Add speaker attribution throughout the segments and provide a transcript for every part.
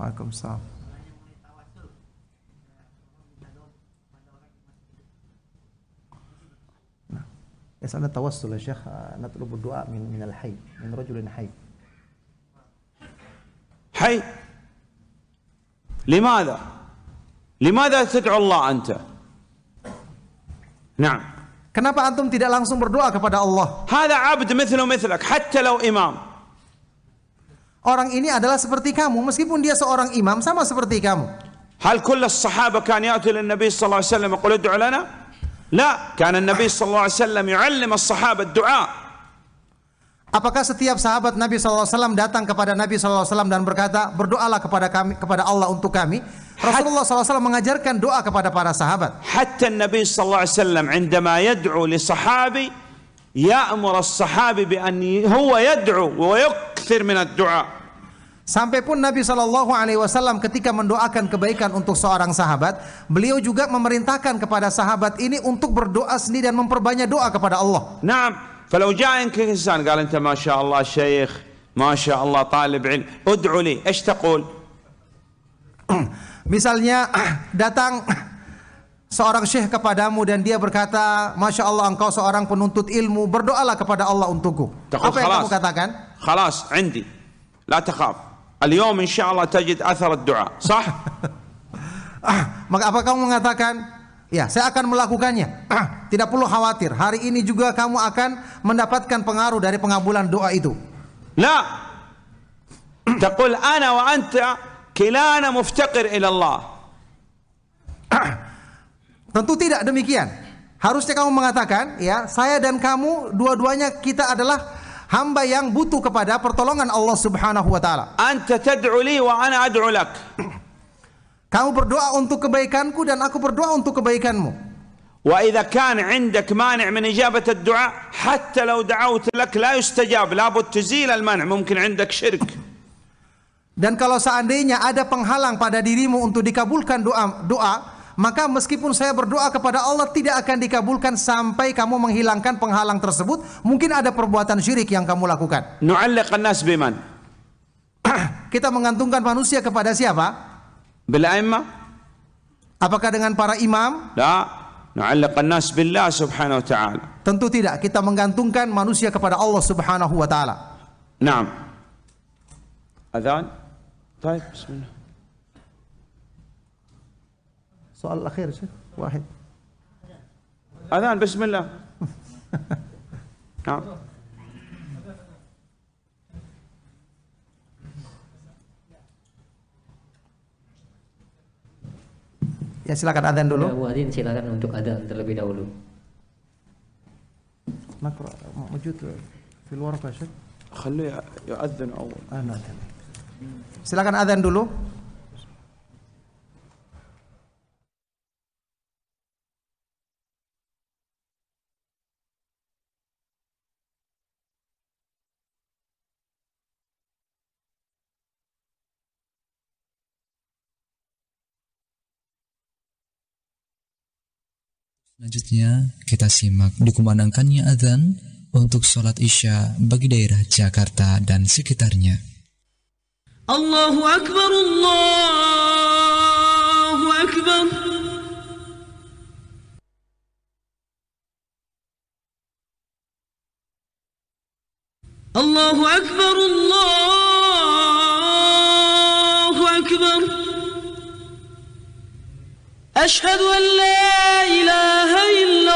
Speaker 1: Waalaikumsalam.
Speaker 2: Nah, ya tawassul ya Syekh, natlubu berdoa min min al-hayy, min rajulin
Speaker 1: hayy. حي لماذا لماذا تدعو الله أنت Kenapa antum tidak langsung berdoa kepada Allah? Hada abd mithlu mithlak, hatta law imam. Orang ini adalah seperti kamu meskipun dia seorang imam sama seperti kamu. Hal kull as-sahaba kan ya'tu lin Nabi sallallahu alaihi wasallam yaqulu ud'u lana? La, kan Nabi sallallahu alaihi wasallam yu'allim as-sahaba ad-du'a. Apakah setiap
Speaker 2: sahabat Nabi sallallahu alaihi wasallam datang kepada Nabi sallallahu alaihi wasallam dan berkata, "Berdoalah kepada kami kepada Allah untuk kami"?
Speaker 1: Rasulullah SAW mengajarkan doa kepada para sahabat. Hatta Nabi sallallahu alaihi wasallam عندما يدعو لصحابي يأمر الصحابي بأن هو يدعو ويق Katsir minad du'a. Sampai pun Nabi Shallallahu Alaihi Wasallam ketika mendoakan
Speaker 2: kebaikan untuk seorang sahabat, beliau juga memerintahkan kepada sahabat ini untuk berdoa
Speaker 1: sendiri dan memperbanyak doa kepada Allah. Nah, kalau jangan إنسان kalau أنت masya Allah syekh masya Allah شاء الله طالب
Speaker 2: Misalnya datang seorang syekh kepadamu dan dia berkata, Masya Allah engkau seorang penuntut ilmu, berdoalah kepada Allah untukku. Apa yang kamu katakan?
Speaker 1: خلاص عندي لا تخاف اليوم إن شاء الله تجد أثر الدعاء صح؟
Speaker 2: apa kamu mengatakan? Ya, saya akan melakukannya. tidak perlu khawatir. Hari ini juga kamu akan mendapatkan pengaruh dari pengabulan doa itu.
Speaker 1: La. تقول أنا وأنت كلانا مفتقر إلى الله.
Speaker 2: Tentu tidak demikian. Harusnya kamu mengatakan, ya, saya dan kamu dua-duanya kita adalah hamba yang butuh kepada pertolongan Allah Subhanahu wa taala. Anta tad'u li wa ana ad'u lak.
Speaker 1: Kamu berdoa untuk kebaikanku dan aku berdoa untuk kebaikanmu. Wa وإذا كان عندك مانع من hatta الدعاء حتى لو دعوت لك لا يستجاب tuzil al المانع mungkin عندك شرك
Speaker 2: dan kalau seandainya ada penghalang pada dirimu untuk dikabulkan doa doa maka meskipun saya berdoa kepada Allah tidak akan dikabulkan sampai kamu menghilangkan penghalang tersebut. Mungkin ada perbuatan syirik yang kamu lakukan.
Speaker 1: nas biman. Kita mengantungkan manusia kepada siapa? Bil Apakah dengan para imam? billah subhanahu wa ta'ala.
Speaker 2: Tentu tidak. Kita menggantungkan manusia kepada Allah subhanahu wa ta'ala.
Speaker 1: Naam. Adhan. Baik, bismillah.
Speaker 2: السؤال الأخير يا شيخ واحد
Speaker 1: أذان بسم الله نعم
Speaker 2: Ya silakan adzan dulu. Ya, Wahdin silakan untuk adzan terlebih dahulu. نقرأ موجود في الورقة شك خليه يؤذن أول أنا تمام silakan adzan dulu
Speaker 3: Selanjutnya kita simak dikumandangkannya azan untuk sholat isya bagi daerah Jakarta dan sekitarnya. Allahu Akbar, Allahu Akbar. Allahu Akbar, Allahu Akbar. Ashhadu an la ilaha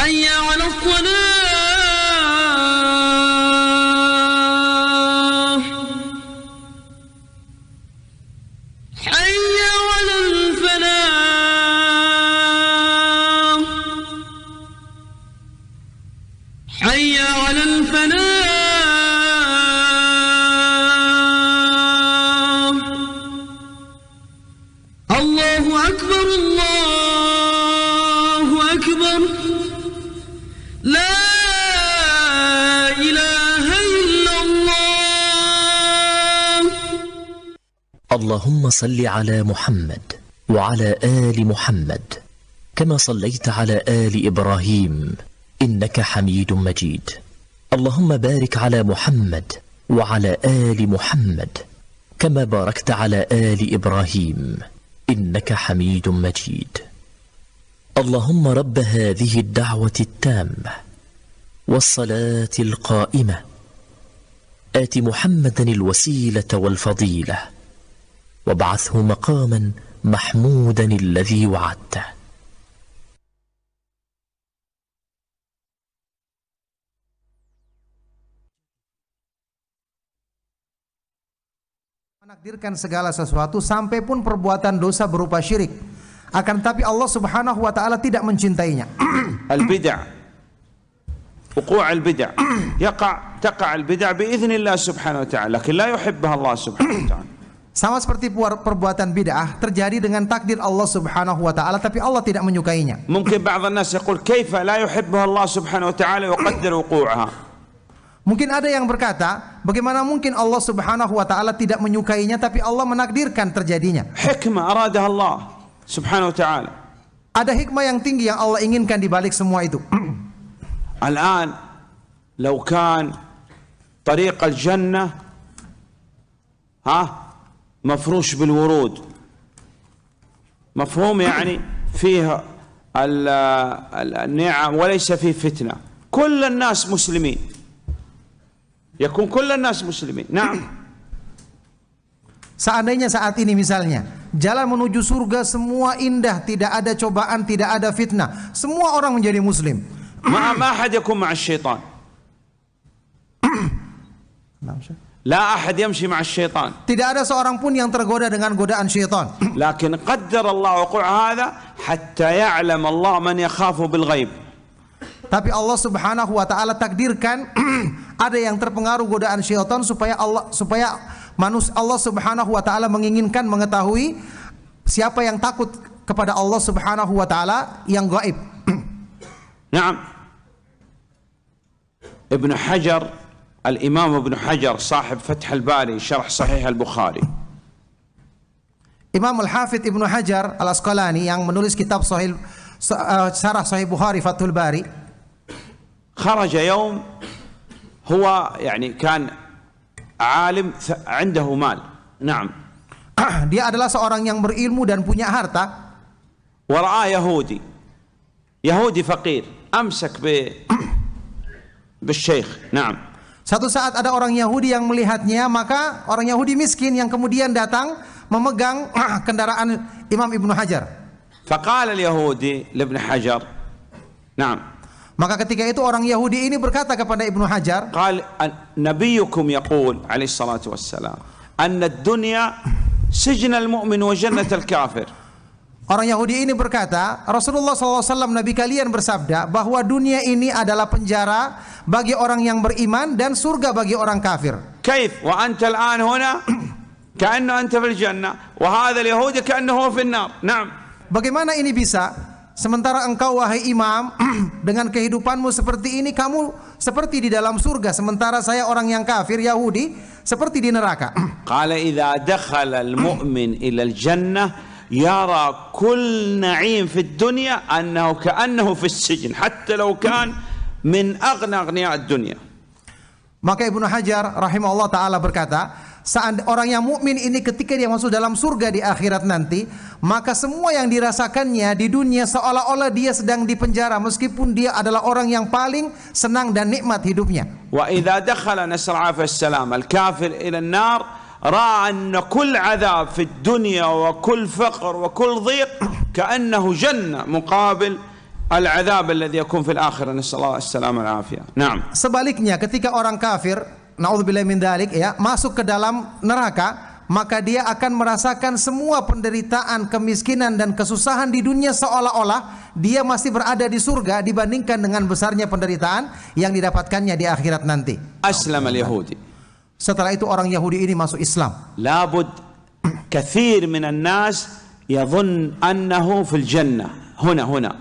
Speaker 3: حي على الصلاة حي على الفلاح حي على الفلاح الله أكبر الله أكبر اللهم صل على محمد وعلى آل محمد كما صليت على آل إبراهيم إنك حميد مجيد اللهم بارك على محمد وعلى آل محمد كما باركت على آل إبراهيم إنك حميد مجيد اللهم رب هذه الدعوة التامة والصلاة القائمة آت محمدا الوسيلة والفضيلة وابعثه مقاما محمودا الذي وعدته
Speaker 2: menakdirkan segala sesuatu sampai pun perbuatan dosa berupa syirik akan tapi Allah Subhanahu wa taala tidak
Speaker 1: mencintainya al bid'ah وقوع البدع يقع تقع البدع بإذن الله سبحانه وتعالى لكن لا يحبها الله سبحانه وتعالى sama seperti
Speaker 2: perbuatan bid'ah terjadi dengan takdir Allah Subhanahu wa taala tapi Allah tidak menyukainya.
Speaker 1: Mungkin بعض الناس يقول كيف لا يحبها الله سبحانه وتعالى وقدر
Speaker 2: Mungkin ada yang berkata, bagaimana mungkin Allah Subhanahu wa taala tidak menyukainya tapi Allah menakdirkan
Speaker 1: terjadinya? Hikmah aradaha Allah Subhanahu wa taala.
Speaker 2: Ada hikmah yang tinggi yang Allah inginkan di balik semua itu.
Speaker 1: Al-an law kan tariq al-jannah ha مفروش بالورود مفهوم يعني فيه النعم وليس فيه فتنة كل الناس مسلمين يكون كل الناس مسلمين نعم Seandainya saat
Speaker 2: ini misalnya jalan menuju surga semua indah, tidak ada cobaan, tidak ada fitnah,
Speaker 1: semua orang menjadi muslim. Tidak ada seorang pun yang tergoda dengan godaan syaitan. Tapi Allah Subhanahu wa taala takdirkan ada
Speaker 2: yang terpengaruh godaan syaitan supaya Allah supaya manusia Allah Subhanahu wa taala menginginkan mengetahui siapa yang takut kepada Allah Subhanahu wa taala yang gaib.
Speaker 1: Naam. Ibn Hajar الإمام ابن حجر صاحب فتح الباري شرح صحيح البخاري
Speaker 2: إمام الحافظ ابن حجر الأسقلاني yang menulis كتاب صحيح شرح صحيح البخاري فتح الباري
Speaker 1: خرج يوم هو يعني كان عالم عنده مال نعم dia adalah seorang yang berilmu dan punya harta ورأى يهودي يهودي فقير أمسك ب بالشيخ نعم
Speaker 2: Satu saat ada orang Yahudi yang melihatnya, maka orang Yahudi miskin yang kemudian datang memegang kendaraan Imam Ibnu Hajar.
Speaker 1: Faqala al-Yahudi li Ibnu Hajar. Naam. Maka ketika itu orang Yahudi ini berkata kepada Ibnu Hajar, "Qal nabiyukum yaqul alaihi salatu wassalam, anna ad-dunya sijna al-mu'min wa jannat kafir
Speaker 2: Orang Yahudi ini berkata, Rasulullah SAW Nabi kalian bersabda bahwa dunia ini adalah penjara bagi orang yang beriman dan
Speaker 1: surga bagi orang kafir. Kaif wa anta al'an huna ka'annu anta fil jannah wa hadha al-yahudi ka'annu fil nar. Naam. Bagaimana ini bisa? Sementara engkau
Speaker 2: wahai imam dengan kehidupanmu seperti ini kamu seperti di dalam surga sementara saya orang yang kafir Yahudi seperti di neraka.
Speaker 1: Qala idza dakhala al-mu'min ila al-jannah يرى كل نعيم في الدنيا أنه كأنه في السجن حتى لو كان من أغنى أغنياء الدنيا
Speaker 2: Maka Ibnu Hajar rahimahullah taala berkata, saat orang yang mukmin ini ketika dia masuk dalam surga di akhirat nanti, maka semua yang dirasakannya di dunia seolah-olah dia sedang dipenjara meskipun dia adalah orang yang paling senang dan nikmat hidupnya.
Speaker 1: Wa idza dakhala nasra'a salam al-kafir ila an-nar راى ان كل عذاب في الدنيا وكل فقر وكل ضيق كانه جنه مقابل العذاب الذي يكون في الآخرة نسأل الله السلام والعافية. نعم. Sebaliknya ketika orang kafir,
Speaker 2: naudzubillah min dalik ya, masuk ke dalam neraka, maka dia akan merasakan semua penderitaan, kemiskinan dan kesusahan di dunia seolah-olah dia masih berada di surga dibandingkan dengan besarnya penderitaan yang didapatkannya di akhirat nanti.
Speaker 1: Aslam al-Yahudi. Setelah itu orang Yahudi ini masuk Islam. لابد كثير من الناس يظن أنه في الجنة هنا هنا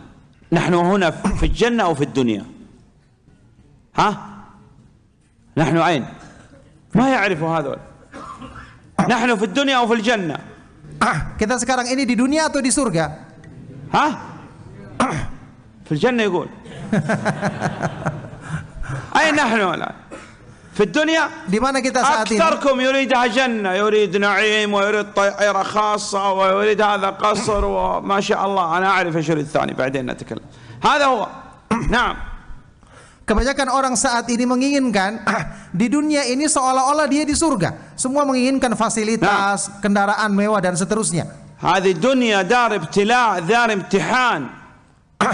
Speaker 1: نحن هنا في الجنة أو في الدنيا ها نحن أين ما يعرفوا هذول نحن في الدنيا أو في الجنة kita sekarang ini di dunia atau di surga ها في الجنة يقول أين نحن الآن في الدنيا di mana kita saat ini أكثركم يريدها جنة يريد نعيم ويريد طائرة خاصة ويريد هذا قصر وما شاء الله أنا أعرف إيش يريد الثاني بعدين نتكلم هذا هو نعم Kebanyakan orang saat ini menginginkan
Speaker 2: di dunia ini seolah-olah dia di surga. Semua menginginkan fasilitas, nah. kendaraan mewah dan
Speaker 1: seterusnya. Hadi dunia dar ibtila, dar imtihan,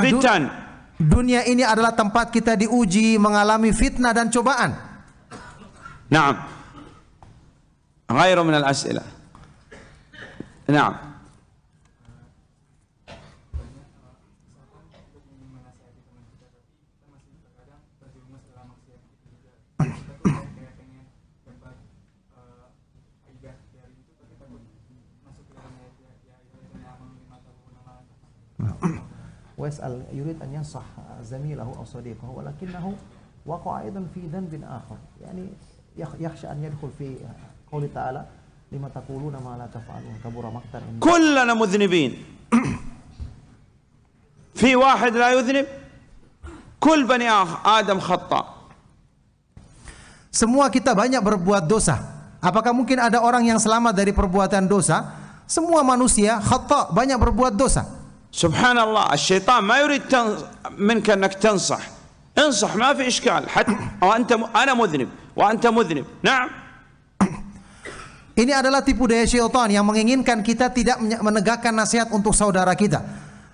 Speaker 1: fitan.
Speaker 2: Dunia ini adalah tempat kita diuji, mengalami fitnah dan cobaan.
Speaker 1: نعم غيره من الأسئلة نعم
Speaker 2: ويسأل يريد أن ينصح زميله أو صديقه ولكنه وقع أيضا في ذنب آخر يعني يخشى أن يدخل في قوله تعالى لما تقولون ما لا تفعلون كبر
Speaker 3: مقتا
Speaker 1: كلنا مذنبين في واحد لا يذنب كل بني آدم خطأ
Speaker 2: Semua kita banyak berbuat dosa. Apakah mungkin ada orang yang selamat dari perbuatan dosa?
Speaker 1: Semua manusia khata banyak berbuat dosa. Subhanallah, syaitan ma yurid minka annak tansah. Insah ma fi iskal, hatta anta ana mudhnib. wa anta mudhnib. Naam.
Speaker 2: Ini adalah tipu daya syaitan yang menginginkan kita tidak menegakkan nasihat untuk saudara kita.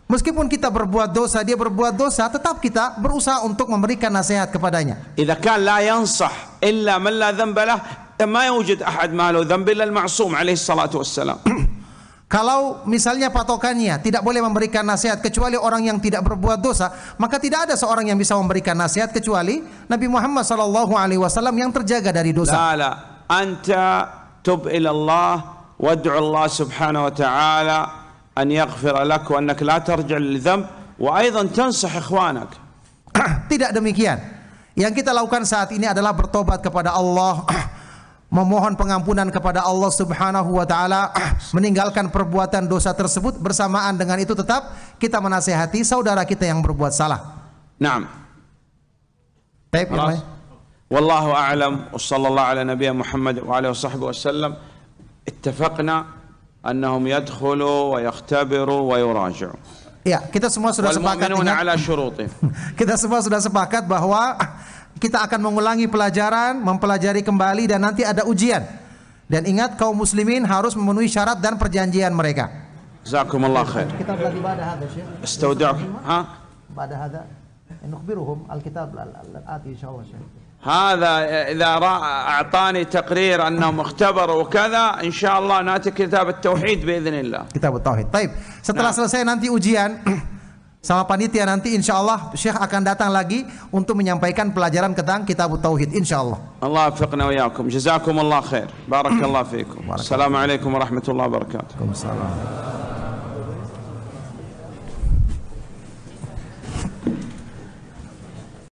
Speaker 2: Meskipun kita berbuat dosa, dia berbuat dosa, tetap kita berusaha untuk memberikan nasihat kepadanya.
Speaker 1: Idza kan la yansah illa man la dhanba lah, ma yujid ahad ma lahu dhanb illa al-ma'sum alaihi salatu wassalam.
Speaker 2: Kalau misalnya patokannya tidak boleh memberikan nasihat kecuali orang yang tidak berbuat dosa, maka tidak ada seorang yang bisa memberikan nasihat kecuali Nabi Muhammad sallallahu alaihi wasallam yang
Speaker 1: terjaga dari dosa. La, Anta tub ila Allah wad'u Allah subhanahu wa ta'ala an yaghfir lak wa annak la tarji' lil wa aidan tansih ikhwanak. tidak demikian. Yang kita lakukan saat ini adalah bertobat
Speaker 2: kepada Allah memohon pengampunan kepada Allah Subhanahu wa taala, meninggalkan perbuatan dosa tersebut bersamaan dengan itu tetap kita menasehati saudara kita yang berbuat salah.
Speaker 1: Naam. Baik, ya. Wallahu a'lam wa sallallahu ala nabiyya Muhammad wa ala sahbihi wasallam. Ittafaqna annahum yadkhulu wa yakhtabiru wa yuraji'u.
Speaker 2: Ya, kita semua sudah sepakat ala kita semua sudah sepakat bahwa kita akan mengulangi pelajaran, mempelajari kembali dan nanti ada ujian. Dan ingat kaum muslimin harus memenuhi syarat dan perjanjian mereka.
Speaker 1: Jazakumullah khair. Kitab
Speaker 2: lagi ba'da hadha,
Speaker 1: Syekh. Istaudak. Ha?
Speaker 2: Ba'da hadha. نخبرهم الكتاب الآتي Al-Ati. الله شيخ
Speaker 1: هذا إذا أعطاني تقرير أنهم اختبروا كذا إن شاء الله نأتي كتاب التوحيد بإذن الله كتاب التوحيد طيب setelah nah. selesai nanti ujian
Speaker 2: sama panitia nanti insya Allah Syekh akan datang lagi untuk menyampaikan pelajaran tentang kitab Tauhid insya Allah
Speaker 1: Allah afiqna wa yakum jazakum Allah khair barakallah fikum assalamualaikum warahmatullahi wabarakatuh
Speaker 3: Waalaikumsalam